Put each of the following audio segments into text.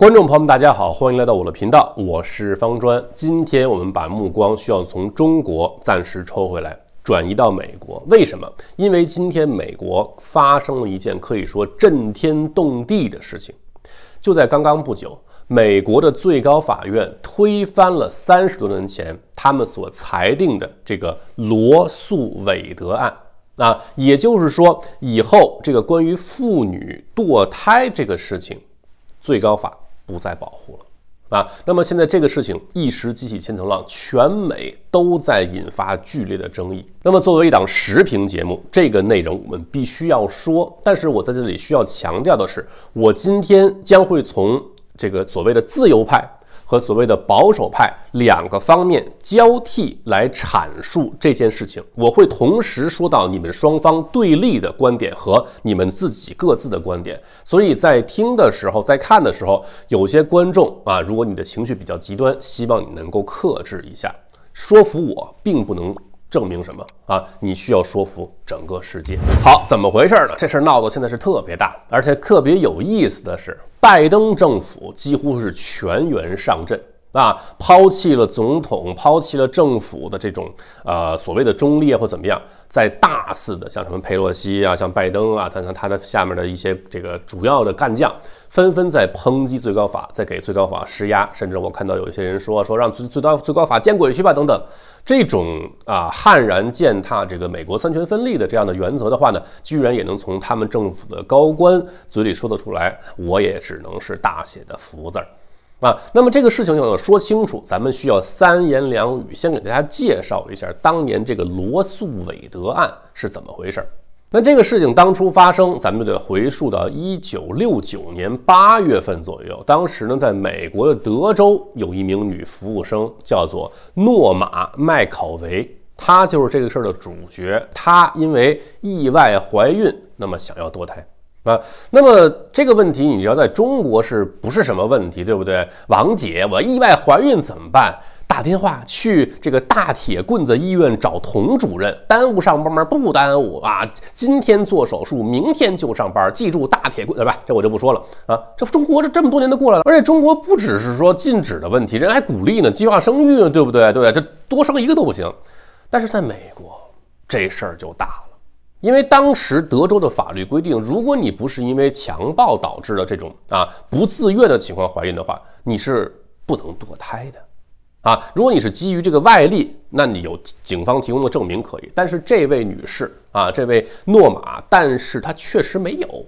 观众朋友们，大家好，欢迎来到我的频道，我是方砖。今天我们把目光需要从中国暂时抽回来，转移到美国。为什么？因为今天美国发生了一件可以说震天动地的事情。就在刚刚不久，美国的最高法院推翻了三十多年前他们所裁定的这个罗素韦德案啊，也就是说，以后这个关于妇女堕胎这个事情，最高法。不再保护了啊！那么现在这个事情一时激起千层浪，全美都在引发剧烈的争议。那么作为一档时评节目，这个内容我们必须要说。但是我在这里需要强调的是，我今天将会从这个所谓的自由派。和所谓的保守派两个方面交替来阐述这件事情，我会同时说到你们双方对立的观点和你们自己各自的观点。所以在听的时候，在看的时候，有些观众啊，如果你的情绪比较极端，希望你能够克制一下。说服我并不能证明什么啊，你需要说服整个世界。好，怎么回事呢？这事儿闹得现在是特别大，而且特别有意思的是。拜登政府几乎是全员上阵。那抛弃了总统，抛弃了政府的这种呃所谓的中立啊，或怎么样，在大肆的像什么佩洛西啊，像拜登啊，他他他的下面的一些这个主要的干将，纷纷在抨击最高法，在给最高法施压，甚至我看到有一些人说说让最最高最高法见鬼去吧等等，这种啊悍然践踏这个美国三权分立的这样的原则的话呢，居然也能从他们政府的高官嘴里说得出来，我也只能是大写的福字儿。啊，那么这个事情要说清楚，咱们需要三言两语先给大家介绍一下当年这个罗素韦德案是怎么回事儿。那这个事情当初发生，咱们就得回溯到一九六九年八月份左右。当时呢，在美国的德州有一名女服务生叫做诺玛麦考维，她就是这个事儿的主角。她因为意外怀孕，那么想要堕胎。啊，那么这个问题，你知道在中国是不是什么问题，对不对？王姐，我意外怀孕怎么办？打电话去这个大铁棍子医院找童主任，耽误上班吗？不耽误啊，今天做手术，明天就上班。记住大铁棍对吧，这我就不说了啊。这中国这这么多年都过来了，而且中国不只是说禁止的问题，人还鼓励呢，计划生育呢，对不对？对，这多生一个都不行。但是在美国，这事儿就大了。因为当时德州的法律规定，如果你不是因为强暴导致的这种啊不自愿的情况怀孕的话，你是不能堕胎的啊。如果你是基于这个外力，那你有警方提供的证明可以。但是这位女士啊，这位诺玛，但是她确实没有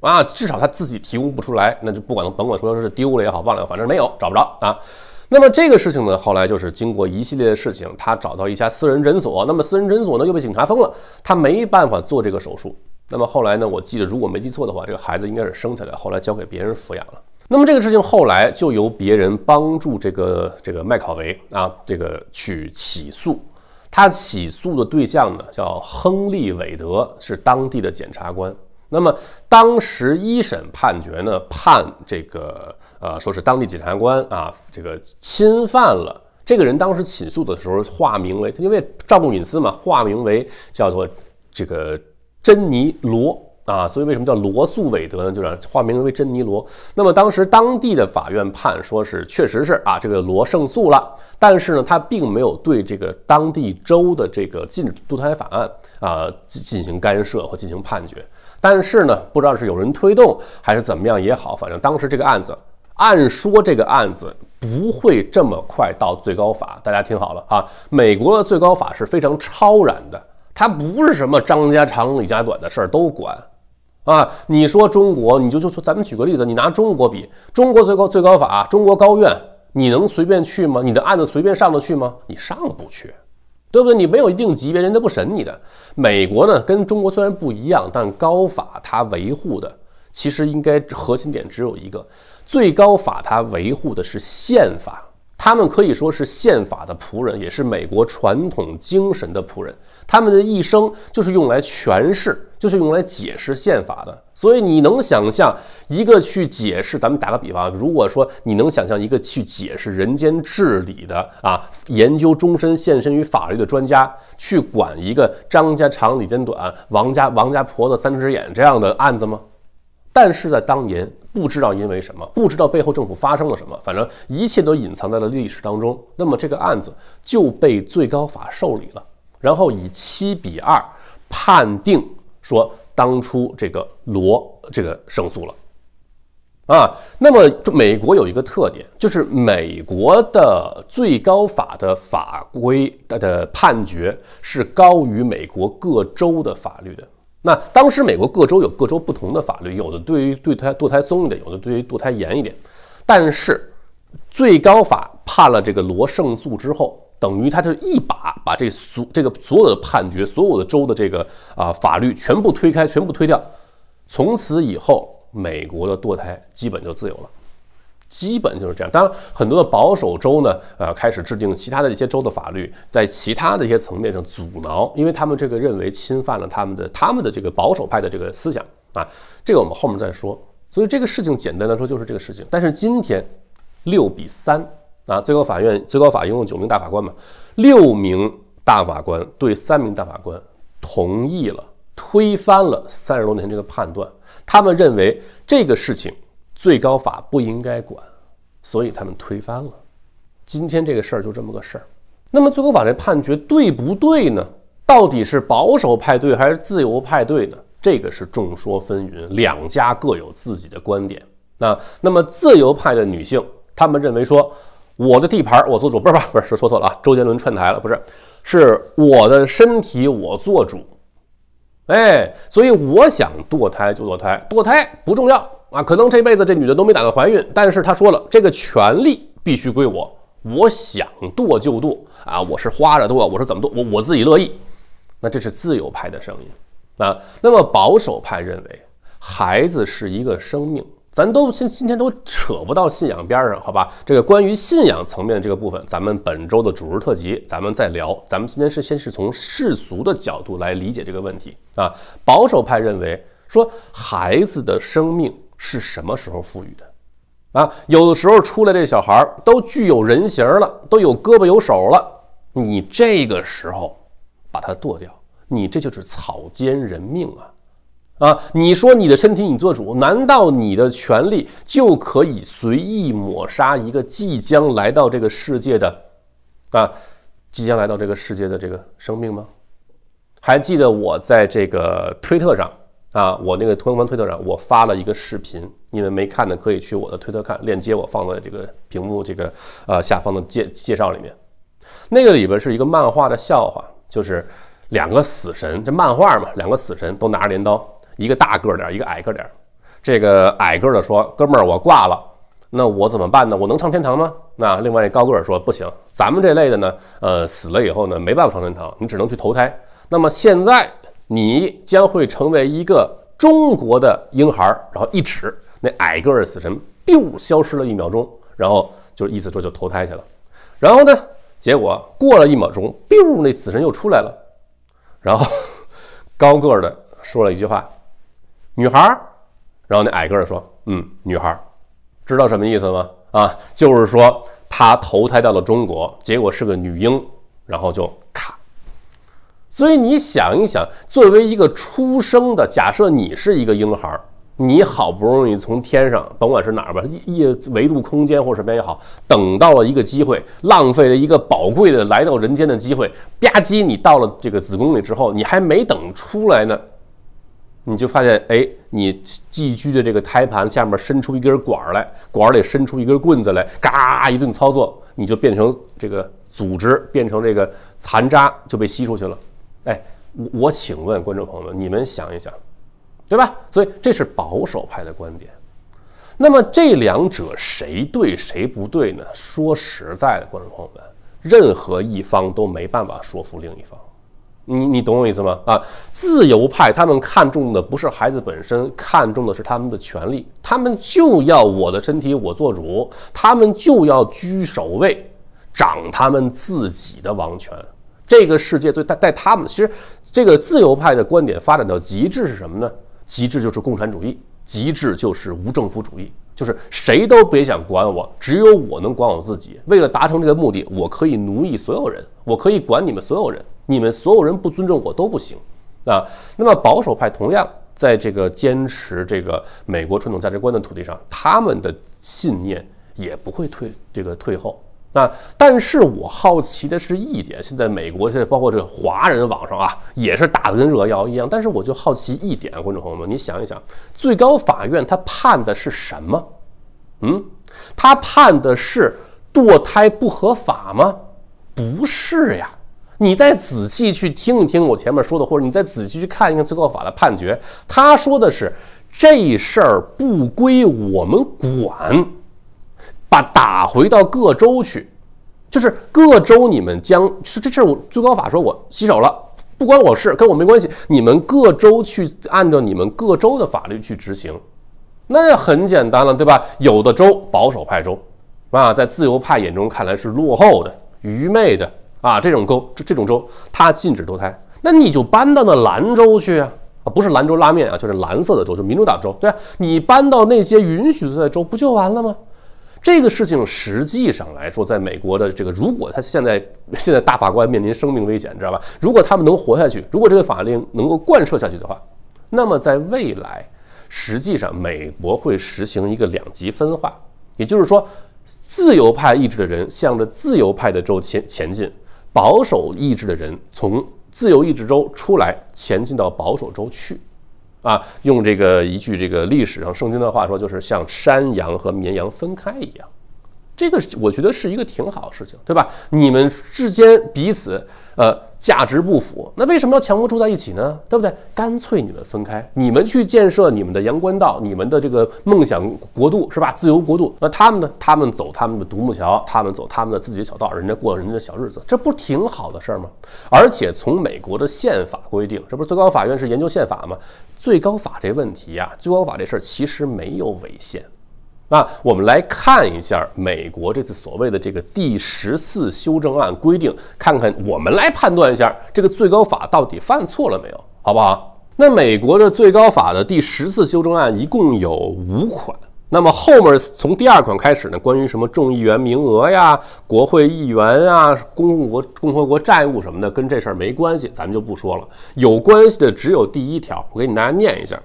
啊，至少她自己提供不出来，那就不管甭管说是丢了也好，忘了也好，反正没有找不着啊。那么这个事情呢，后来就是经过一系列的事情，他找到一家私人诊所，那么私人诊所呢又被警察封了，他没办法做这个手术。那么后来呢，我记得如果没记错的话，这个孩子应该是生下来后来交给别人抚养了。那么这个事情后来就由别人帮助这个这个麦考维啊，这个去起诉，他起诉的对象呢叫亨利韦德，是当地的检察官。那么当时一审判决呢，判这个呃，说是当地检察官啊，这个侵犯了这个人。当时起诉的时候化名为，因为账目隐私嘛，化名为叫做这个珍妮罗啊。所以为什么叫罗素韦德呢？就是化名为珍妮罗。那么当时当地的法院判说是确实是啊，这个罗胜诉了，但是呢，他并没有对这个当地州的这个禁止堕胎法案啊进行干涉或进行判决。但是呢，不知道是有人推动还是怎么样也好，反正当时这个案子，按说这个案子不会这么快到最高法。大家听好了啊，美国的最高法是非常超然的，它不是什么张家长李家短的事儿都管。啊，你说中国，你就就说咱们举个例子，你拿中国比，中国最高最高法，中国高院，你能随便去吗？你的案子随便上得去吗？你上不去。对不对？你没有一定级别，人家不审你的。美国呢，跟中国虽然不一样，但高法它维护的其实应该核心点只有一个，最高法它维护的是宪法，他们可以说是宪法的仆人，也是美国传统精神的仆人，他们的一生就是用来诠释。就是用来解释宪法的，所以你能想象一个去解释？咱们打个比方，如果说你能想象一个去解释人间治理的啊，研究终身献身于法律的专家去管一个张家长李家短、王家王家婆子三只眼这样的案子吗？但是在当年，不知道因为什么，不知道背后政府发生了什么，反正一切都隐藏在了历史当中。那么这个案子就被最高法受理了，然后以七比二判定。说当初这个罗这个胜诉了，啊，那么美国有一个特点，就是美国的最高法的法规的判决是高于美国各州的法律的。那当时美国各州有各州不同的法律，有的对于对他堕胎松一点，有的对于堕胎严一点，但是最高法判了这个罗胜诉之后。等于他就一把把这所这个所有的判决、所有的州的这个啊法律全部推开、全部推掉。从此以后，美国的堕胎基本就自由了，基本就是这样。当然，很多的保守州呢，呃，开始制定其他的这些州的法律，在其他的一些层面上阻挠，因为他们这个认为侵犯了他们的他们的这个保守派的这个思想啊，这个我们后面再说。所以这个事情简单来说就是这个事情。但是今天六比三。啊！最高法院最高法一共九名大法官嘛，六名大法官对三名大法官同意了，推翻了三十多年这个判断。他们认为这个事情最高法不应该管，所以他们推翻了。今天这个事儿就这么个事儿。那么最高法这判决对不对呢？到底是保守派对还是自由派对呢？这个是众说纷纭，两家各有自己的观点。那那么自由派的女性，他们认为说。我的地盘我做主，不是吧？不是是说错了啊！周杰伦串台了，不是，是我的身体我做主，哎，所以我想堕胎就堕胎，堕胎不重要啊！可能这辈子这女的都没打算怀孕，但是她说了，这个权利必须归我，我想堕就堕啊！我是花着堕，我是怎么堕，我我自己乐意。那这是自由派的声音啊。那么保守派认为，孩子是一个生命。咱都今今天都扯不到信仰边上，好吧？这个关于信仰层面这个部分，咱们本周的主日特辑，咱们再聊。咱们今天是先是从世俗的角度来理解这个问题啊。保守派认为说，孩子的生命是什么时候赋予的？啊，有的时候出来这小孩都具有人形了，都有胳膊有手了，你这个时候把他剁掉，你这就是草菅人命啊！啊！你说你的身体你做主，难道你的权利就可以随意抹杀一个即将来到这个世界的，啊，即将来到这个世界的这个生命吗？还记得我在这个推特上啊，我那个推文推特上我发了一个视频，你们没看的可以去我的推特看，链接我放在这个屏幕这个呃下方的介介绍里面。那个里边是一个漫画的笑话，就是两个死神，这漫画嘛，两个死神都拿着镰刀。一个大个儿点儿，一个矮个儿点儿。这个矮个儿的说：“哥们儿，我挂了，那我怎么办呢？我能上天堂吗？”那另外一高个儿说：“不行，咱们这类的呢，呃，死了以后呢，没办法上天堂，你只能去投胎。那么现在你将会成为一个中国的婴孩儿。然后一指那矮个儿死神，u 消失了一秒钟，然后就意思说就投胎去了。然后呢，结果过了一秒钟，u 那死神又出来了。然后高个儿的说了一句话。”女孩儿，然后那矮个儿说：“嗯，女孩儿，知道什么意思吗？啊，就是说她投胎到了中国，结果是个女婴，然后就咔。所以你想一想，作为一个出生的，假设你是一个婴孩儿，你好不容易从天上，甭管是哪儿吧，一维度空间或什么也好，等到了一个机会，浪费了一个宝贵的来到人间的机会，吧唧，你到了这个子宫里之后，你还没等出来呢。”你就发现，哎，你寄居的这个胎盘下面伸出一根管儿来，管儿里伸出一根棍子来，嘎一顿操作，你就变成这个组织，变成这个残渣就被吸出去了。哎，我我请问观众朋友们，你们想一想，对吧？所以这是保守派的观点。那么这两者谁对谁不对呢？说实在的，观众朋友们，任何一方都没办法说服另一方。你你懂我意思吗？啊，自由派他们看重的不是孩子本身，看重的是他们的权利。他们就要我的身体我做主，他们就要居首位，掌他们自己的王权。这个世界最带在他们其实这个自由派的观点发展到极致是什么呢？极致就是共产主义，极致就是无政府主义，就是谁都别想管我，只有我能管我自己。为了达成这个目的，我可以奴役所有人，我可以管你们所有人。你们所有人不尊重我都不行，啊，那么保守派同样在这个坚持这个美国传统价值观的土地上，他们的信念也不会退这个退后，那但是我好奇的是，一点现在美国现在包括这个华人网上啊，也是打的跟热药一样，但是我就好奇一点，观众朋友们，你想一想，最高法院他判的是什么？嗯，他判的是堕胎不合法吗？不是呀。你再仔细去听一听我前面说的，或者你再仔细去看一看最高法的判决，他说的是这事儿不归我们管，把打回到各州去，就是各州你们将是这事儿，最高法说我洗手了，不关我事，跟我没关系，你们各州去按照你们各州的法律去执行，那很简单了，对吧？有的州保守派州啊，在自由派眼中看来是落后的、愚昧的。啊，这种州这这种州，它禁止堕胎，那你就搬到那兰州去啊！啊，不是兰州拉面啊，就是蓝色的州，就是民主党州，对啊，你搬到那些允许的州，不就完了吗？这个事情实际上来说，在美国的这个，如果他现在现在大法官面临生命危险，知道吧？如果他们能活下去，如果这个法令能够贯彻下去的话，那么在未来，实际上美国会实行一个两极分化，也就是说，自由派意志的人向着自由派的州前前进。保守意志的人从自由意志州出来，前进到保守州去，啊，用这个一句这个历史上圣经的话说，就是像山羊和绵羊分开一样，这个我觉得是一个挺好的事情，对吧？你们之间彼此，呃。价值不符，那为什么要强迫住在一起呢？对不对？干脆你们分开，你们去建设你们的阳关道，你们的这个梦想国度是吧？自由国度。那他们呢？他们走他们的独木桥，他们走他们的自己的小道，人家过人家的小日子，这不挺好的事儿吗？而且从美国的宪法规定，这不是最高法院是研究宪法吗？最高法这问题啊，最高法这事儿其实没有违宪。那我们来看一下美国这次所谓的这个第十四修正案规定，看看我们来判断一下这个最高法到底犯错了没有，好不好？那美国的最高法的第十四修正案一共有五款，那么后面从第二款开始呢，关于什么众议员名额呀、国会议员啊、公共国共和国债务什么的，跟这事儿没关系，咱们就不说了。有关系的只有第一条，我给你大家念一下。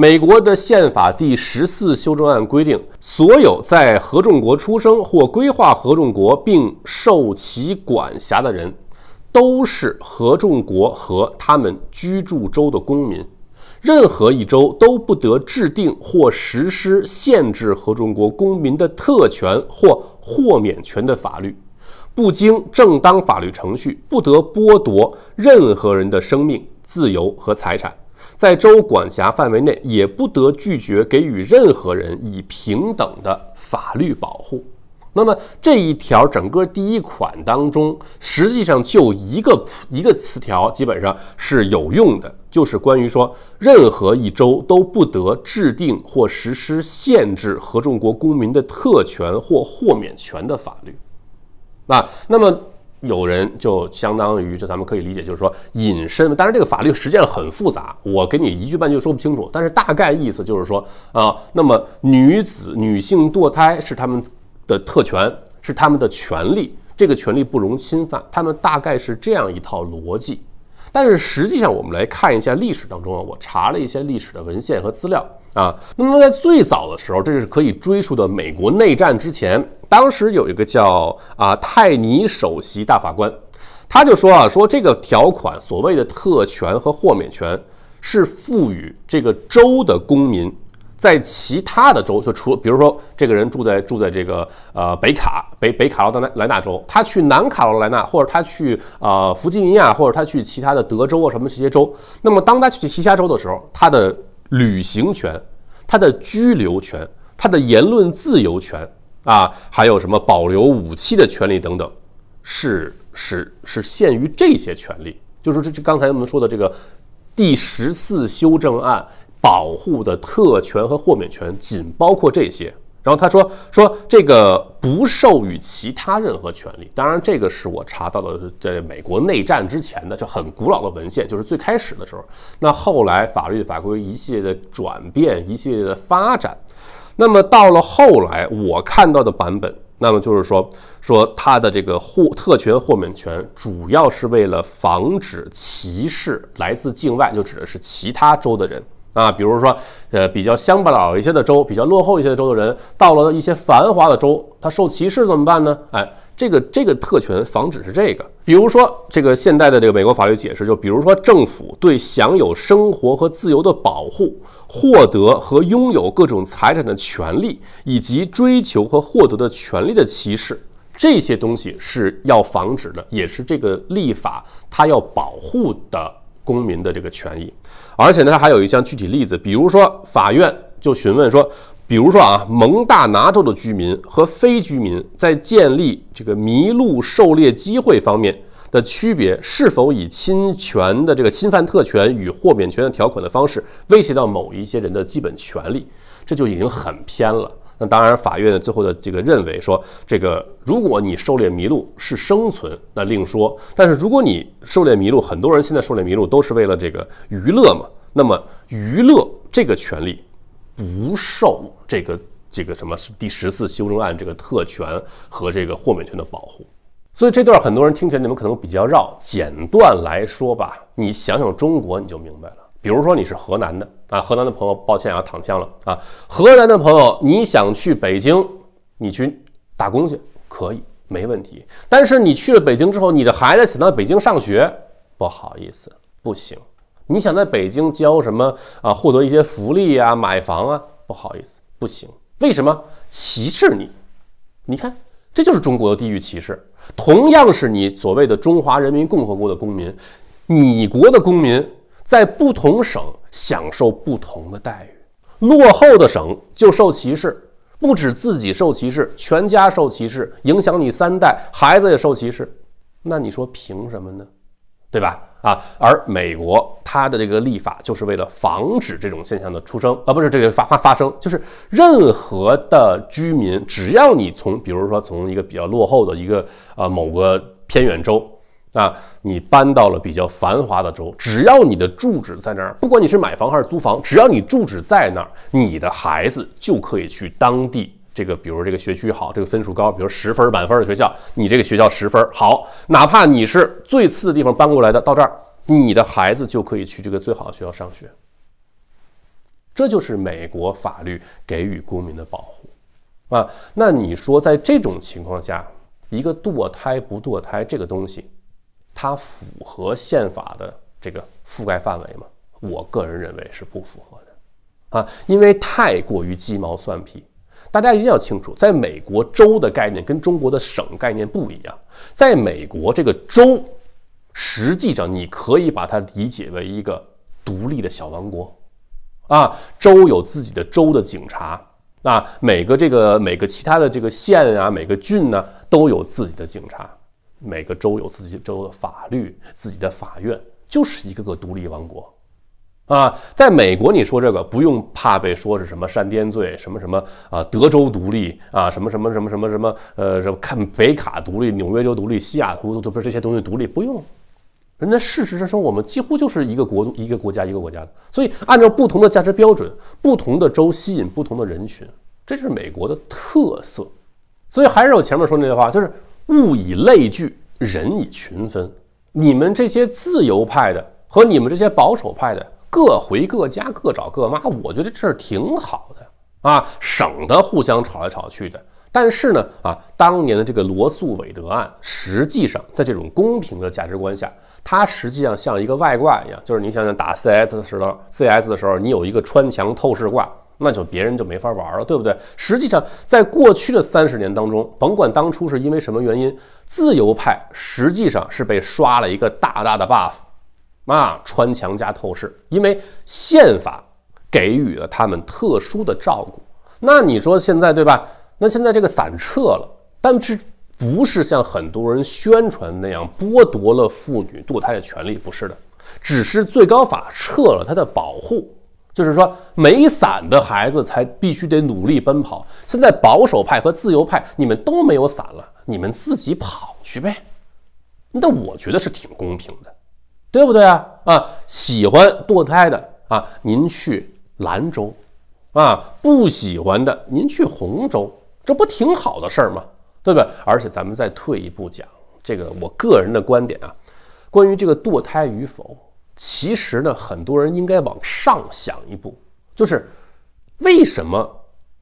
美国的宪法第十四修正案规定，所有在合众国出生或规划合众国并受其管辖的人，都是合众国和他们居住州的公民。任何一州都不得制定或实施限制合众国公民的特权或豁免权的法律。不经正当法律程序，不得剥夺任何人的生命、自由和财产。在州管辖范围内，也不得拒绝给予任何人以平等的法律保护。那么这一条，整个第一款当中，实际上就一个一个词条，基本上是有用的，就是关于说，任何一州都不得制定或实施限制合众国公民的特权或豁免权的法律。啊，那么。有人就相当于就咱们可以理解，就是说隐身。当然，这个法律实践上很复杂，我给你一句半句说不清楚。但是大概意思就是说啊，那么女子女性堕胎是他们的特权，是他们的权利，这个权利不容侵犯。他们大概是这样一套逻辑。但是实际上，我们来看一下历史当中啊，我查了一些历史的文献和资料啊。那么在最早的时候，这是可以追溯到美国内战之前。当时有一个叫啊泰尼首席大法官，他就说啊说这个条款所谓的特权和豁免权是赋予这个州的公民，在其他的州就除比如说这个人住在住在这个呃北卡北北卡罗来纳州，他去南卡罗来纳或者他去啊弗吉尼亚或者他去其他的德州啊什么这些州，那么当他去其他州的时候，他的旅行权、他的居留权、他的言论自由权。啊，还有什么保留武器的权利等等，是是是限于这些权利，就是这这刚才我们说的这个第十四修正案保护的特权和豁免权仅包括这些。然后他说说这个不授予其他任何权利。当然，这个是我查到的，在美国内战之前的这很古老的文献，就是最开始的时候。那后来法律法规一系列的转变，一系列的发展。那么到了后来，我看到的版本，那么就是说，说他的这个豁特权豁免权，主要是为了防止歧视来自境外，就指的是其他州的人啊，比如说，呃，比较乡巴佬一些的州，比较落后一些的州的人，到了一些繁华的州，他受歧视怎么办呢？哎。这个这个特权防止是这个，比如说这个现代的这个美国法律解释，就比如说政府对享有生活和自由的保护、获得和拥有各种财产的权利，以及追求和获得的权利的歧视，这些东西是要防止的，也是这个立法它要保护的公民的这个权益。而且呢，它还有一项具体例子，比如说法院就询问说。比如说啊，蒙大拿州的居民和非居民在建立这个麋鹿狩猎机会方面的区别，是否以侵权的这个侵犯特权与豁免权的条款的方式威胁到某一些人的基本权利，这就已经很偏了。那当然，法院最后的这个认为说，这个如果你狩猎麋鹿是生存，那另说；但是如果你狩猎麋鹿，很多人现在狩猎麋鹿都是为了这个娱乐嘛，那么娱乐这个权利。不受这个这个什么第十四修正案这个特权和这个豁免权的保护，所以这段很多人听起来你们可能比较绕，简断来说吧，你想想中国你就明白了。比如说你是河南的啊，河南的朋友，抱歉啊，躺枪了啊，河南的朋友，你想去北京，你去打工去可以，没问题，但是你去了北京之后，你的孩子想到北京上学，不好意思，不行。你想在北京交什么啊？获得一些福利啊，买房啊？不好意思，不行。为什么歧视你？你看，这就是中国的地域歧视。同样是你所谓的中华人民共和国的公民，你国的公民在不同省享受不同的待遇，落后的省就受歧视，不止自己受歧视，全家受歧视，影响你三代，孩子也受歧视。那你说凭什么呢？对吧？啊，而美国它的这个立法就是为了防止这种现象的出生，啊，不是这个发发发生，就是任何的居民，只要你从，比如说从一个比较落后的一个啊某个偏远州啊，你搬到了比较繁华的州，只要你的住址在那儿，不管你是买房还是租房，只要你住址在那儿，你的孩子就可以去当地。这个，比如这个学区好，这个分数高，比如十分满分的学校，你这个学校十分好，哪怕你是最次的地方搬过来的，到这儿，你的孩子就可以去这个最好的学校上学。这就是美国法律给予公民的保护，啊，那你说在这种情况下，一个堕胎不堕胎这个东西，它符合宪法的这个覆盖范围吗？我个人认为是不符合的，啊，因为太过于鸡毛蒜皮。大家一定要清楚，在美国州的概念跟中国的省概念不一样。在美国，这个州实际上你可以把它理解为一个独立的小王国，啊，州有自己的州的警察，啊，每个这个每个其他的这个县啊，每个郡呢都有自己的警察，每个州有自己州的法律、自己的法院，就是一个个独立王国。啊，在美国，你说这个不用怕被说是什么山巅罪，什么什么啊，德州独立啊，什么什么什么什么什么，呃，什么看北卡独立、纽约州独立、西雅图都不是这些东西独立不用。人家事实上说，我们几乎就是一个国度、一个国家、一个国家的。所以，按照不同的价值标准，不同的州吸引不同的人群，这是美国的特色。所以，还是我前面说那句话，就是物以类聚，人以群分。你们这些自由派的和你们这些保守派的。各回各家，各找各妈，我觉得这挺好的啊，省得互相吵来吵去的。但是呢，啊，当年的这个罗素·韦德案，实际上在这种公平的价值观下，它实际上像一个外挂一样，就是你想想打 CS 的时候，CS 的时候你有一个穿墙透视挂，那就别人就没法玩了，对不对？实际上，在过去的三十年当中，甭管当初是因为什么原因，自由派实际上是被刷了一个大大的 buff。啊，穿墙加透视，因为宪法给予了他们特殊的照顾。那你说现在对吧？那现在这个伞撤了，但是不是像很多人宣传那样剥夺了妇女堕胎的权利？不是的，只是最高法撤了他的保护，就是说没伞的孩子才必须得努力奔跑。现在保守派和自由派你们都没有伞了，你们自己跑去呗。那我觉得是挺公平的。对不对啊？啊，喜欢堕胎的啊，您去兰州；啊，不喜欢的，您去红州，这不挺好的事儿吗？对不对？而且咱们再退一步讲，这个我个人的观点啊，关于这个堕胎与否，其实呢，很多人应该往上想一步，就是为什么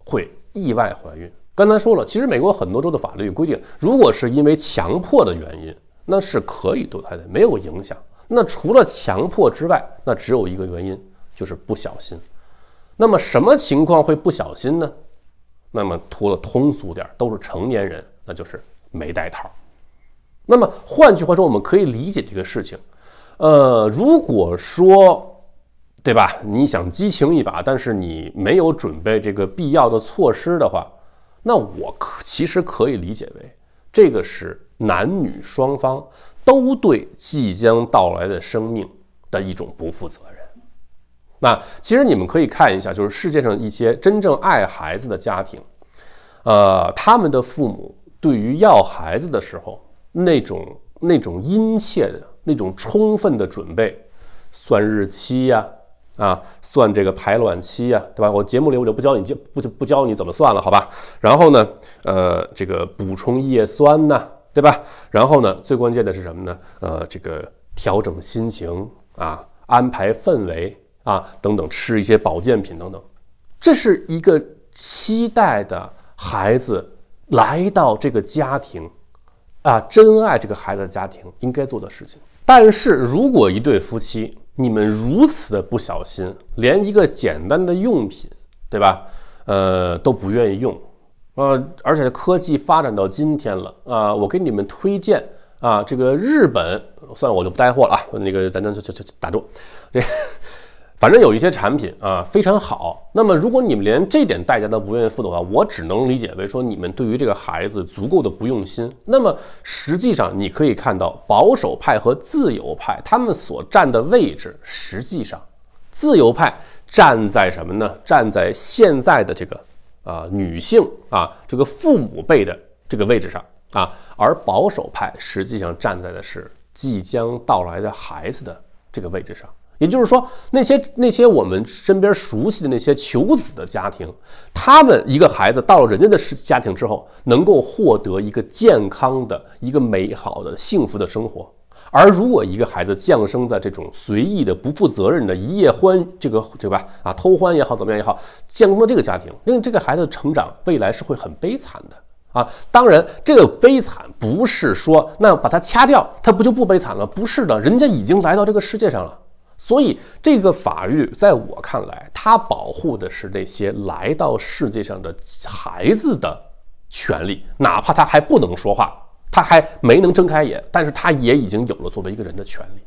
会意外怀孕？刚才说了，其实美国很多州的法律规定，如果是因为强迫的原因，那是可以堕胎的，没有影响。那除了强迫之外，那只有一个原因，就是不小心。那么什么情况会不小心呢？那么说的通俗点，都是成年人，那就是没带套。那么换句话说，我们可以理解这个事情。呃，如果说，对吧？你想激情一把，但是你没有准备这个必要的措施的话，那我可其实可以理解为，这个是男女双方。都对即将到来的生命的一种不负责任。那其实你们可以看一下，就是世界上一些真正爱孩子的家庭，呃，他们的父母对于要孩子的时候那种那种殷切的、那种充分的准备，算日期呀，啊，算这个排卵期呀，对吧？我节目里我就不教你，就不不教你怎么算了，好吧？然后呢，呃，这个补充叶酸呢？对吧？然后呢？最关键的是什么呢？呃，这个调整心情啊，安排氛围啊，等等，吃一些保健品等等，这是一个期待的孩子来到这个家庭啊，真爱这个孩子的家庭应该做的事情。但是如果一对夫妻你们如此的不小心，连一个简单的用品，对吧？呃，都不愿意用。呃，而且科技发展到今天了啊，我给你们推荐啊，这个日本算了，我就不带货了啊。那个咱咱就就就打住。这反正有一些产品啊非常好。那么如果你们连这点代价都不愿意付的话，我只能理解为说你们对于这个孩子足够的不用心。那么实际上你可以看到，保守派和自由派他们所站的位置，实际上自由派站在什么呢？站在现在的这个。啊，女性啊，这个父母辈的这个位置上啊，而保守派实际上站在的是即将到来的孩子的这个位置上。也就是说，那些那些我们身边熟悉的那些求子的家庭，他们一个孩子到了人家的家庭之后，能够获得一个健康的一个美好的幸福的生活。而如果一个孩子降生在这种随意的、不负责任的、一夜欢，这个对吧？啊，偷欢也好，怎么样也好，降生到这个家庭，那这个孩子成长未来是会很悲惨的啊！当然，这个悲惨不是说那把他掐掉，他不就不悲惨了？不是的，人家已经来到这个世界上了。所以，这个法律在我看来，它保护的是那些来到世界上的孩子的权利，哪怕他还不能说话。他还没能睁开眼，但是他也已经有了作为一个人的权利，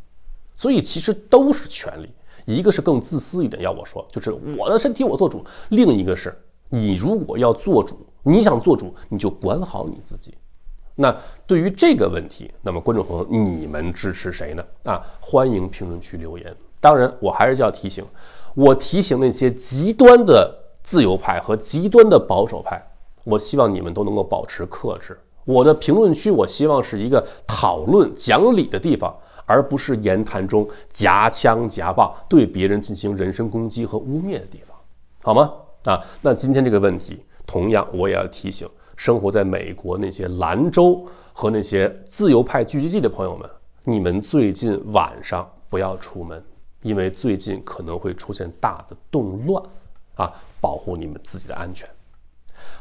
所以其实都是权利。一个是更自私一点，要我说就是我的身体我做主；另一个是你如果要做主，你想做主你就管好你自己。那对于这个问题，那么观众朋友你们支持谁呢？啊，欢迎评论区留言。当然，我还是要提醒，我提醒那些极端的自由派和极端的保守派，我希望你们都能够保持克制。我的评论区，我希望是一个讨论讲理的地方，而不是言谈中夹枪夹棒对别人进行人身攻击和污蔑的地方，好吗？啊，那今天这个问题，同样我也要提醒生活在美国那些兰州和那些自由派聚集地的朋友们，你们最近晚上不要出门，因为最近可能会出现大的动乱，啊，保护你们自己的安全。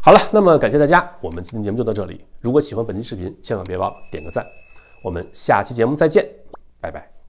好了，那么感谢大家，我们今天节目就到这里。如果喜欢本期视频，千万别忘点个赞。我们下期节目再见，拜拜。